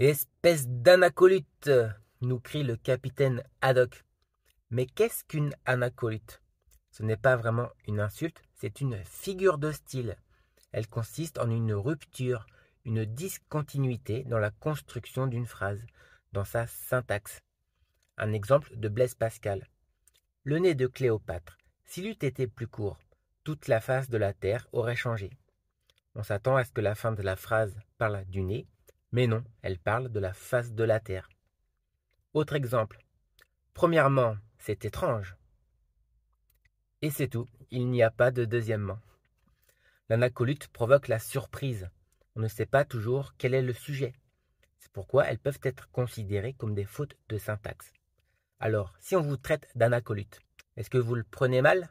Espèce d'anacolyte !» nous crie le capitaine Haddock. Mais qu'est-ce qu'une anacolyte Ce n'est pas vraiment une insulte, c'est une figure de style. Elle consiste en une rupture, une discontinuité dans la construction d'une phrase, dans sa syntaxe. Un exemple de Blaise Pascal. Le nez de Cléopâtre, s'il eût été plus court, toute la face de la Terre aurait changé. On s'attend à ce que la fin de la phrase parle du nez, mais non, elle parle de la face de la Terre. Autre exemple. Premièrement, c'est étrange. Et c'est tout, il n'y a pas de deuxièmement. L'anacolute provoque la surprise. On ne sait pas toujours quel est le sujet. C'est pourquoi elles peuvent être considérées comme des fautes de syntaxe. Alors, si on vous traite d'anacolute, est-ce que vous le prenez mal